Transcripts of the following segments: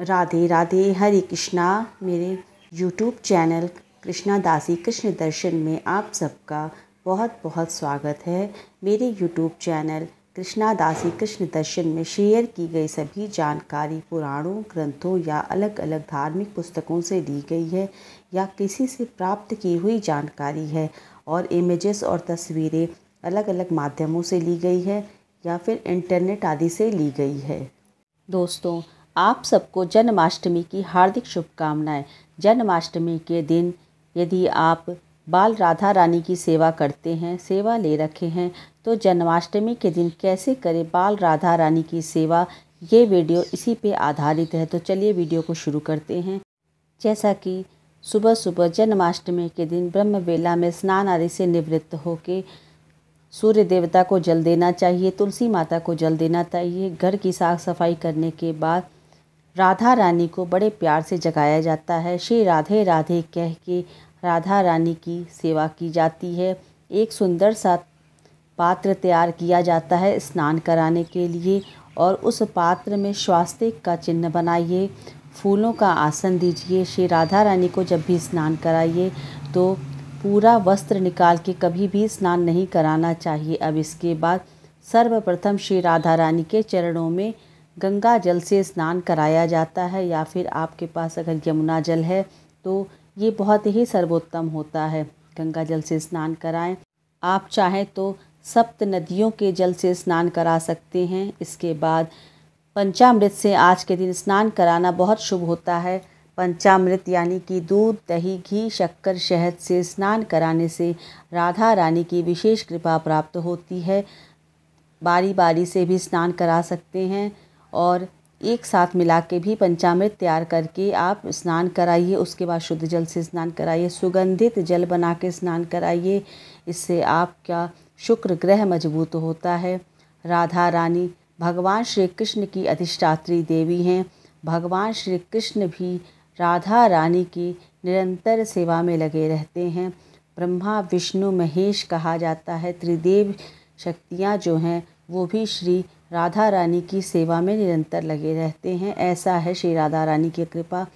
राधे राधे हरे कृष्णा मेरे YouTube channel Krishna दासी कृष्ण दर्शन में आप सबका बहुत बहुत स्वागत है मेरे यूट्यूब चैनल कृष्णा दासी कृष्ण दर्शन में शेयर की गई सभी जानकारी पुराणों ग्रंथों या अलग अलग धार्मिक पुस्तकों से ली गई है या किसी से प्राप्त की हुई जानकारी है और इमेजेस और तस्वीरें अलग अलग माध्यमों से ली गई है या फिर इंटरनेट आदि से ली गई है दोस्तों आप सबको जन्माष्टमी की हार्दिक शुभकामनाएं जन्माष्टमी के दिन यदि आप बाल राधा रानी की सेवा करते हैं सेवा ले रखे हैं तो जन्माष्टमी के दिन कैसे करें बाल राधा रानी की सेवा ये वीडियो इसी पे आधारित है तो चलिए वीडियो को शुरू करते हैं जैसा कि सुबह सुबह जन्माष्टमी के दिन ब्रह्म वेला में स्नान आदि से निवृत्त होके सूर्य देवता को जल देना चाहिए तुलसी माता को जल देना चाहिए घर की साफ सफाई करने के बाद राधा रानी को बड़े प्यार से जगाया जाता है श्री राधे राधे कह के राधा रानी की सेवा की जाती है एक सुंदर सा पात्र तैयार किया जाता है स्नान कराने के लिए और उस पात्र में स्वास्तिक का चिन्ह बनाइए फूलों का आसन दीजिए श्री राधा रानी को जब भी स्नान कराइए तो पूरा वस्त्र निकाल के कभी भी स्नान नहीं कराना चाहिए अब इसके बाद सर्वप्रथम श्री राधा रानी के चरणों में गंगा जल से स्नान कराया जाता है या फिर आपके पास अगर यमुना जल है तो ये बहुत ही सर्वोत्तम होता है गंगा जल से स्नान कराएं आप चाहें तो सप्त नदियों के जल से स्नान करा सकते हैं इसके बाद पंचामृत से आज के दिन स्नान कराना बहुत शुभ होता है पंचामृत यानी कि दूध दही घी शक्कर शहद से स्नान कराने से राधा रानी की विशेष कृपा प्राप्त होती है बारी बारी से भी स्नान करा सकते हैं और एक साथ मिला के भी पंचामृत तैयार करके आप स्नान कराइए उसके बाद शुद्ध जल से स्नान कराइए सुगंधित जल बना के स्नान कराइए इससे आपका शुक्र ग्रह मजबूत होता है राधा रानी भगवान श्री कृष्ण की अधिष्ठात्री देवी हैं भगवान श्री कृष्ण भी राधा रानी की निरंतर सेवा में लगे रहते हैं ब्रह्मा विष्णु महेश कहा जाता है त्रिदेव शक्तियाँ जो हैं वो भी श्री राधा रानी की सेवा में निरंतर लगे रहते हैं ऐसा है श्री राधा रानी की कृपा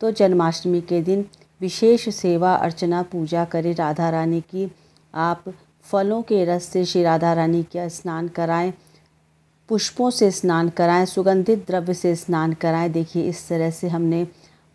तो जन्माष्टमी के दिन विशेष सेवा अर्चना पूजा करें राधा रानी की आप फलों के रस से श्री राधा रानी का स्नान कराएं पुष्पों से स्नान कराएं सुगंधित द्रव्य से स्नान कराएं देखिए इस तरह से हमने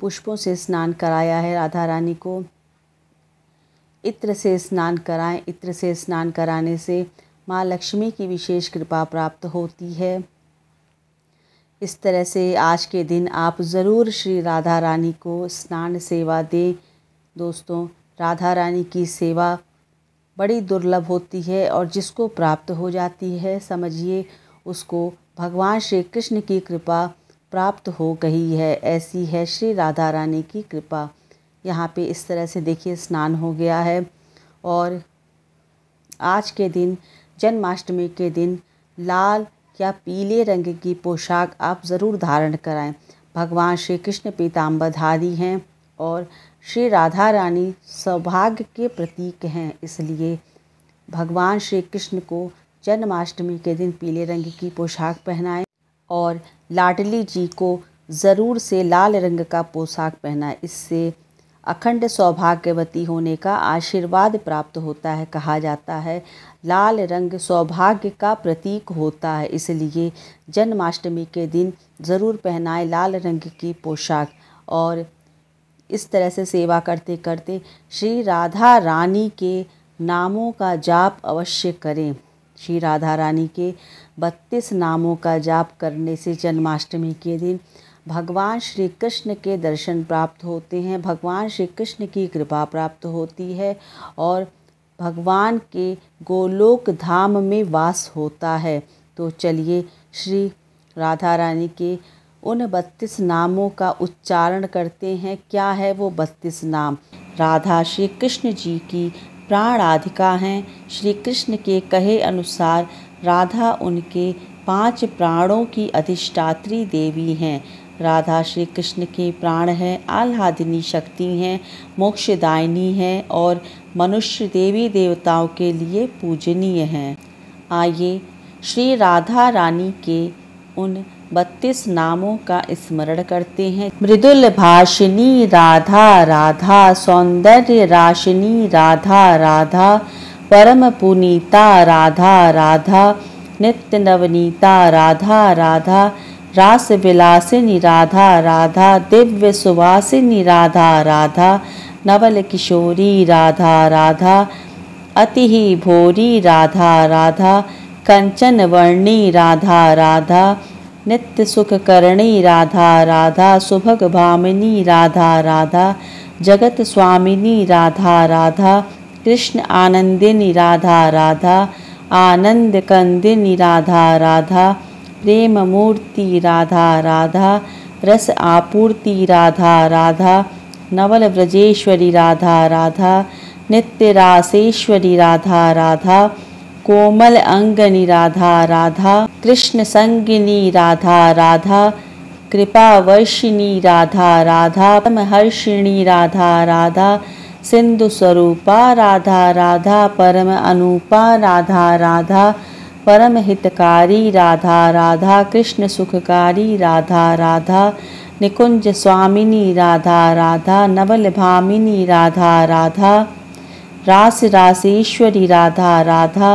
पुष्पों से स्नान कराया है राधा रानी को इत्र से स्नान कराएं इत्र से स्नान कराने से माँ लक्ष्मी की विशेष कृपा प्राप्त होती है इस तरह से आज के दिन आप ज़रूर श्री राधा रानी को स्नान सेवा दें दोस्तों राधा रानी की सेवा बड़ी दुर्लभ होती है और जिसको प्राप्त हो जाती है समझिए उसको भगवान श्री कृष्ण की कृपा प्राप्त हो गई है ऐसी है श्री राधा रानी की कृपा यहाँ पे इस तरह से देखिए स्नान हो गया है और आज के दिन जन्माष्टमी के दिन लाल या पीले रंग की पोशाक आप ज़रूर धारण कराएं भगवान श्री कृष्ण पीताम्बधारी हैं और श्री राधा रानी सौभाग्य के प्रतीक हैं इसलिए भगवान श्री कृष्ण को जन्माष्टमी के दिन पीले रंग की पोशाक पहनाएं और लाडली जी को ज़रूर से लाल रंग का पोशाक पहनाएं इससे अखंड सौभाग्यवती होने का आशीर्वाद प्राप्त होता है कहा जाता है लाल रंग सौभाग्य का प्रतीक होता है इसलिए जन्माष्टमी के दिन ज़रूर पहनाएं लाल रंग की पोशाक और इस तरह से सेवा करते करते श्री राधा रानी के नामों का जाप अवश्य करें श्री राधा रानी के बत्तीस नामों का जाप करने से जन्माष्टमी के दिन भगवान श्री कृष्ण के दर्शन प्राप्त होते हैं भगवान श्री कृष्ण की कृपा प्राप्त होती है और भगवान के गोलोक धाम में वास होता है तो चलिए श्री राधा रानी के उन बत्तीस नामों का उच्चारण करते हैं क्या है वो बत्तीस नाम राधा श्री कृष्ण जी की प्राण राधिका हैं श्री कृष्ण के कहे अनुसार राधा उनके पांच प्राणों की अधिष्ठात्री देवी हैं राधा श्री कृष्ण के प्राण हैं आह्लादिनी शक्ति हैं मोक्षदायिनी हैं और मनुष्य देवी देवताओं के लिए पूजनीय हैं आइए श्री राधा रानी के उन बत्तीस नामों का स्मरण करते हैं मृदुल भाषिनी राधा राधा सौंदर्य राशिनी राधा राधा परम पुनीता राधा राधा नित्य नवनीता राधा राधा रास विलासिनी राधा राधा दिव्य सुवासिनी राधा राधा नवल किशोरी राधा राधा अति ही भोरी राधा राधा कंचन वर्णी राधा राधा नित्य सुख करणी राधा राधा सुभग भामिनी राधा राधा जगत स्वामिनी राधा राधा कृष्ण आनंदिनी राधा राधा आनंद कंदिनी राधा राधा प्रेम मूर्ति राधा राधा रस आपूर्ति राधा राधा नवल व्रजेश्वरी राधा राधा नित्य रासेश्वरी राधा राधा कोमल अंगनी राधा राधा कृष्ण संगिनी राधा राधा कृपा वर्षिणी राधा राधा परमहर्षिणी राधा राधा सिंधु स्वरूपा राधा राधा परम अनूपा राधा राधा परम हितकारी राधा राधा कृष्ण सुखकारी राधा राधा निकुंज स्वामिनी राधा राधा नवल भामिनी राधा राधा रास रासेश्वरी राधा राधा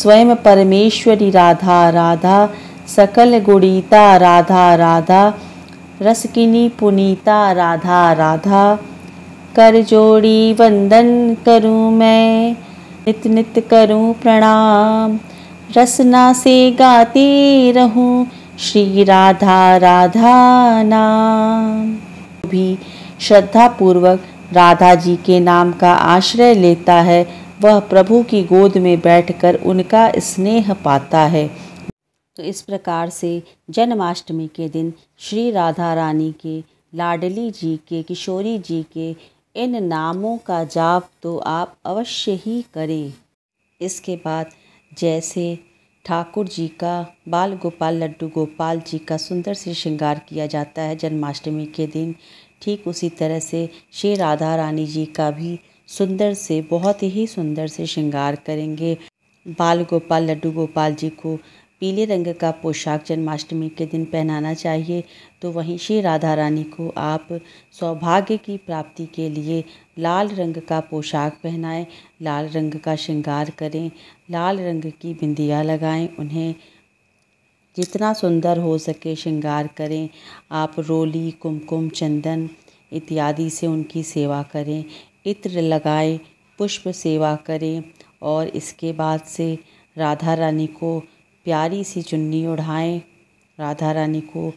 स्वयं परमेश्वरी राधा राधा सकल गुणीता राधा राधा रसकिनी पुनीता राधा राधा कर जोड़ी वंदन करूँ मैं नित नित करूँ प्रणाम रसना से गाते रहूं श्री राधा राधा नाम भी श्रद्धा पूर्वक राधा जी के नाम का आश्रय लेता है वह प्रभु की गोद में बैठकर उनका स्नेह पाता है तो इस प्रकार से जन्माष्टमी के दिन श्री राधा रानी के लाडली जी के किशोरी जी के इन नामों का जाप तो आप अवश्य ही करें इसके बाद जैसे ठाकुर जी का बाल गोपाल लड्डू गोपाल जी का सुंदर से श्रृंगार किया जाता है जन्माष्टमी के दिन ठीक उसी तरह से श्री राधा रानी जी का भी सुंदर से बहुत ही सुंदर से श्रृंगार करेंगे बाल गोपाल लड्डू गोपाल जी को पीले रंग का पोशाक जन्माष्टमी के दिन पहनाना चाहिए तो वहीं श्री राधा रानी को आप सौभाग्य की प्राप्ति के लिए लाल रंग का पोशाक पहनाएं लाल रंग का श्रृंगार करें लाल रंग की बिंदिया लगाएं उन्हें जितना सुंदर हो सके श्रृंगार करें आप रोली कुमकुम चंदन इत्यादि से उनकी सेवा करें इत्र लगाएं पुष्प सेवा करें और इसके बाद से राधा रानी को प्यारी सी चुन्नी उढ़ाएं राधा रानी को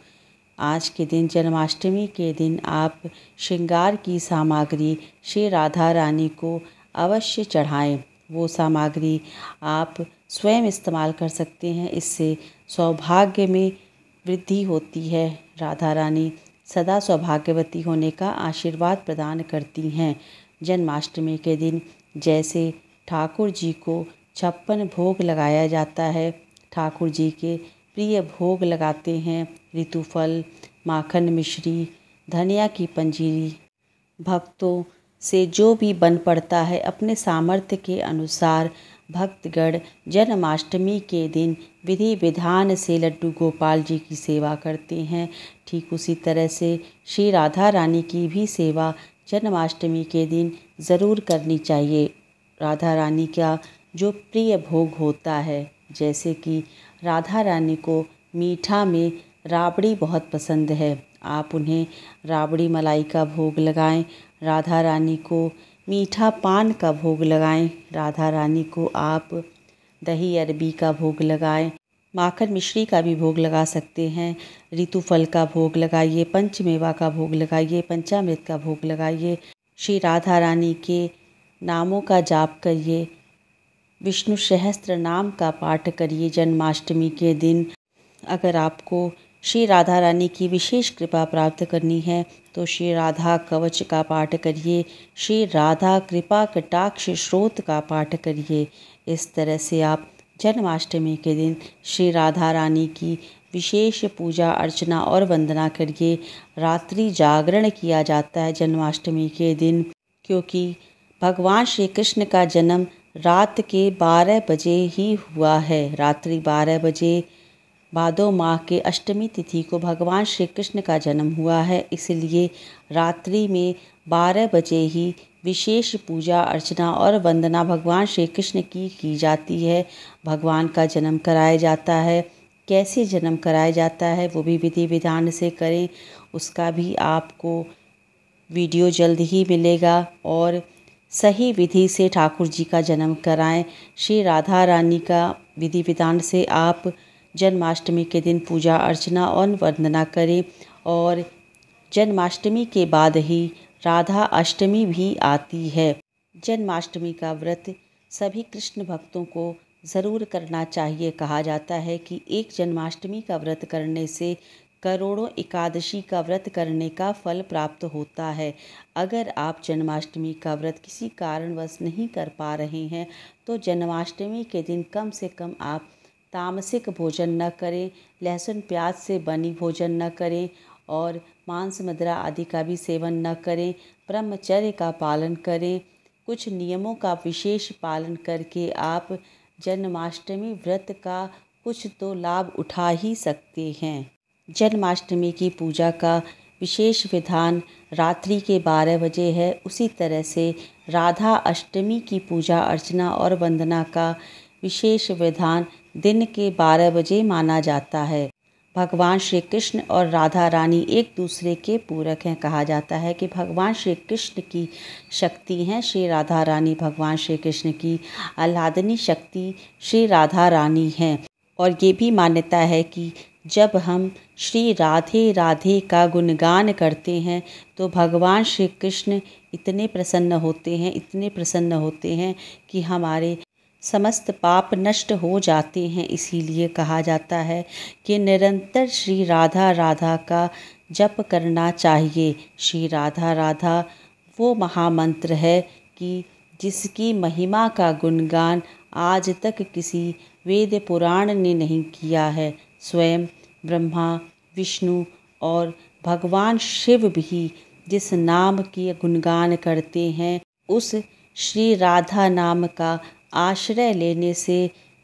आज के दिन जन्माष्टमी के दिन आप श्रृंगार की सामग्री श्री राधा रानी को अवश्य चढ़ाएं वो सामग्री आप स्वयं इस्तेमाल कर सकते हैं इससे सौभाग्य में वृद्धि होती है राधा रानी सदा सौभाग्यवती होने का आशीर्वाद प्रदान करती हैं जन्माष्टमी के दिन जैसे ठाकुर जी को छप्पन भोग लगाया जाता है ठाकुर जी के प्रिय भोग लगाते हैं ऋतुफल माखन मिश्री धनिया की पंजीरी भक्तों से जो भी बन पड़ता है अपने सामर्थ्य के अनुसार भक्तगढ़ जन्माष्टमी के दिन विधि विधान से लड्डू गोपाल जी की सेवा करते हैं ठीक उसी तरह से श्री राधा रानी की भी सेवा जन्माष्टमी के दिन ज़रूर करनी चाहिए राधा रानी का जो प्रिय भोग होता है जैसे कि राधा रानी को मीठा में राबड़ी बहुत पसंद है आप उन्हें राबड़ी मलाई का भोग लगाएं राधा रानी को मीठा पान का भोग लगाएं राधा रानी को आप दही अरबी का भोग लगाएं माखन मिश्री का भी भोग लगा सकते हैं ऋतु फल का भोग लगाइए पंचमेवा का भोग लगाइए पंचामृत का भोग लगाइए श्री राधा रानी के नामों का जाप करिए विष्णु सहस्त्र नाम का पाठ करिए जन्माष्टमी के दिन अगर आपको श्री राधा रानी की विशेष कृपा प्राप्त करनी है तो श्री राधा कवच का पाठ करिए श्री राधा कृपा कटाक्ष स्रोत का पाठ करिए इस तरह से आप जन्माष्टमी के दिन श्री राधा रानी की विशेष पूजा अर्चना और वंदना करिए रात्रि जागरण किया जाता है जन्माष्टमी के दिन क्योंकि भगवान श्री कृष्ण का जन्म रात के बारह बजे ही हुआ है रात्रि बारह बजे भादो माह के अष्टमी तिथि को भगवान श्री कृष्ण का जन्म हुआ है इसलिए रात्रि में बारह बजे ही विशेष पूजा अर्चना और वंदना भगवान श्री कृष्ण की की जाती है भगवान का जन्म कराया जाता है कैसे जन्म कराया जाता है वो भी विधि विधान से करें उसका भी आपको वीडियो जल्द ही मिलेगा और सही विधि से ठाकुर जी का जन्म कराएं श्री राधा रानी का विधि विधान से आप जन्माष्टमी के दिन पूजा अर्चना और वंदना करें और जन्माष्टमी के बाद ही राधा अष्टमी भी आती है जन्माष्टमी का व्रत सभी कृष्ण भक्तों को ज़रूर करना चाहिए कहा जाता है कि एक जन्माष्टमी का व्रत करने से करोड़ों एकादशी का व्रत करने का फल प्राप्त होता है अगर आप जन्माष्टमी का व्रत किसी कारणवश नहीं कर पा रहे हैं तो जन्माष्टमी के दिन कम से कम आप तामसिक भोजन न करें लहसुन प्याज से बनी भोजन न करें और मांस मदरा आदि का भी सेवन न करें ब्रह्मचर्य का पालन करें कुछ नियमों का विशेष पालन करके आप जन्माष्टमी व्रत का कुछ तो लाभ उठा ही सकते हैं जन्माष्टमी की पूजा का विशेष विधान रात्रि के बारह बजे है उसी तरह से राधा अष्टमी की पूजा अर्चना और वंदना का विशेष विधान दिन के बारह बजे माना जाता है भगवान श्री कृष्ण और राधा रानी एक दूसरे के पूरक हैं कहा जाता है कि भगवान श्री कृष्ण की शक्ति हैं श्री राधा रानी भगवान श्री कृष्ण की आह्लादनी शक्ति श्री राधा रानी हैं और ये भी मान्यता है कि जब हम श्री राधे राधे का गुणगान करते हैं तो भगवान श्री कृष्ण इतने प्रसन्न होते हैं इतने प्रसन्न होते हैं कि हमारे समस्त पाप नष्ट हो जाते हैं इसीलिए कहा जाता है कि निरंतर श्री राधा राधा का जप करना चाहिए श्री राधा राधा वो महामंत्र है कि जिसकी महिमा का गुणगान आज तक किसी वेद पुराण ने नहीं किया है स्वयं ब्रह्मा विष्णु और भगवान शिव भी जिस नाम की गुणगान करते हैं उस श्री राधा नाम का आश्रय लेने से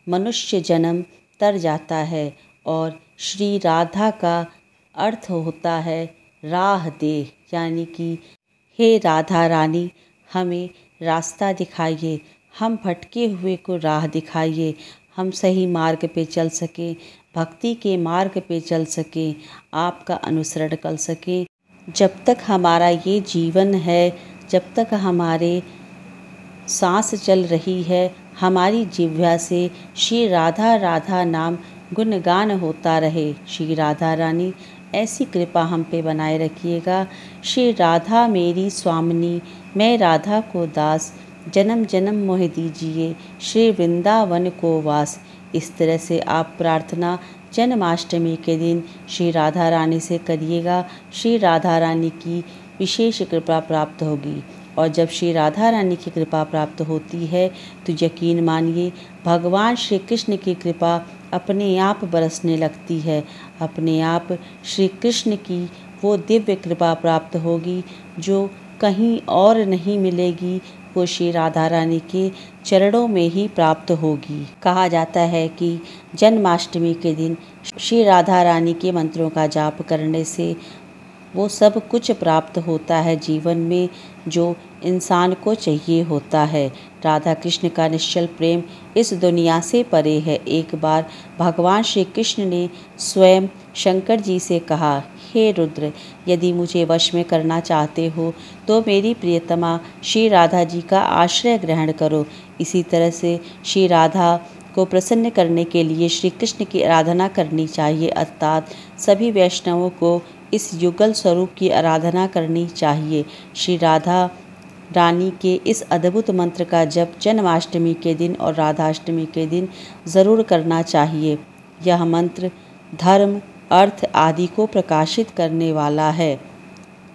मनुष्य जन्म तर जाता है और श्री राधा का अर्थ होता है राह देह यानी कि हे राधा रानी हमें रास्ता दिखाइए हम भटके हुए को राह दिखाइए हम सही मार्ग पे चल सकें भक्ति के मार्ग पे चल सके आपका अनुसरण कर सकें जब तक हमारा ये जीवन है जब तक हमारे सांस चल रही है हमारी जिव्या से श्री राधा राधा नाम गुणगान होता रहे श्री राधा रानी ऐसी कृपा हम पे बनाए रखिएगा श्री राधा मेरी स्वामिनी मैं राधा को दास जन्म जन्म मोह दीजिए श्री वृंदावन को वास इस तरह से आप प्रार्थना जन्माष्टमी के दिन श्री राधा रानी से करिएगा श्री राधा रानी की विशेष कृपा प्राप्त होगी और जब श्री राधा रानी की कृपा प्राप्त होती है तो यकीन मानिए भगवान श्री कृष्ण की कृपा अपने आप बरसने लगती है अपने आप श्री कृष्ण की वो दिव्य कृपा प्राप्त होगी जो कहीं और नहीं मिलेगी वो श्री राधा रानी के चरणों में ही प्राप्त होगी कहा जाता है कि जन्माष्टमी के दिन श्री राधा रानी के मंत्रों का जाप करने से वो सब कुछ प्राप्त होता है जीवन में जो इंसान को चाहिए होता है राधा कृष्ण का निश्चल प्रेम इस दुनिया से परे है एक बार भगवान श्री कृष्ण ने स्वयं शंकर जी से कहा हे रुद्र यदि मुझे वश में करना चाहते हो तो मेरी प्रियतमा श्री राधा जी का आश्रय ग्रहण करो इसी तरह से श्री राधा को प्रसन्न करने के लिए श्री कृष्ण की आराधना करनी चाहिए अर्थात सभी वैष्णवों को इस युगल स्वरूप की आराधना करनी चाहिए श्री राधा रानी के इस अद्भुत मंत्र का जप जन्माष्टमी के दिन और राधाष्टमी के दिन ज़रूर करना चाहिए यह मंत्र धर्म अर्थ आदि को प्रकाशित करने वाला है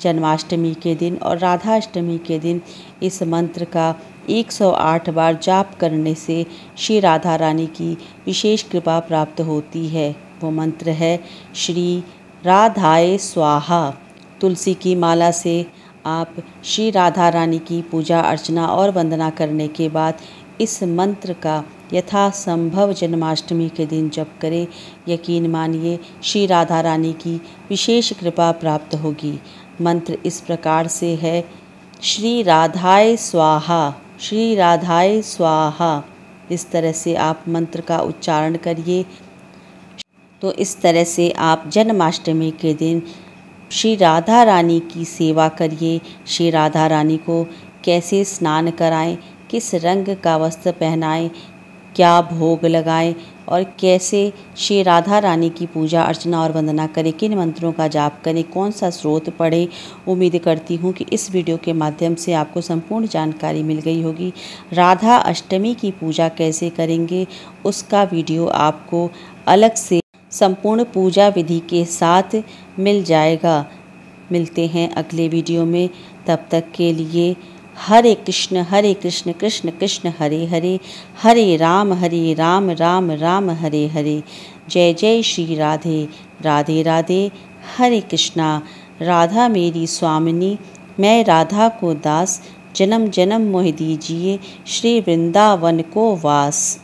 जन्माष्टमी के दिन और राधाअष्टमी के दिन इस मंत्र का 108 बार जाप करने से श्री राधा रानी की विशेष कृपा प्राप्त होती है वो मंत्र है श्री राधाए स्वाहा तुलसी की माला से आप श्री राधा रानी की पूजा अर्चना और वंदना करने के बाद इस मंत्र का यथासंभव जन्माष्टमी के दिन जप करें यकीन मानिए श्री राधा रानी की विशेष कृपा प्राप्त होगी मंत्र इस प्रकार से है श्री राधाय स्वाहा श्री राधाय स्वाहा इस तरह से आप मंत्र का उच्चारण करिए तो इस तरह से आप जन्माष्टमी के दिन श्री राधा रानी की सेवा करिए श्री राधा रानी को कैसे स्नान कराएं किस रंग का वस्त्र पहनाएं क्या भोग लगाएं और कैसे श्री राधा रानी की पूजा अर्चना और वंदना करें किन मंत्रों का जाप करें कौन सा स्रोत पढ़ें उम्मीद करती हूँ कि इस वीडियो के माध्यम से आपको संपूर्ण जानकारी मिल गई होगी राधा अष्टमी की पूजा कैसे करेंगे उसका वीडियो आपको अलग से संपूर्ण पूजा विधि के साथ मिल जाएगा मिलते हैं अगले वीडियो में तब तक के लिए हरे कृष्ण हरे कृष्ण कृष्ण कृष्ण हरे हरे हरे राम हरे राम राम राम हरे हरे जय जय श्री राधे राधे राधे हरे कृष्णा राधा मेरी स्वामिनी मैं राधा को दास जन्म जन्म मोह दीजिए श्री वृंदावन को वास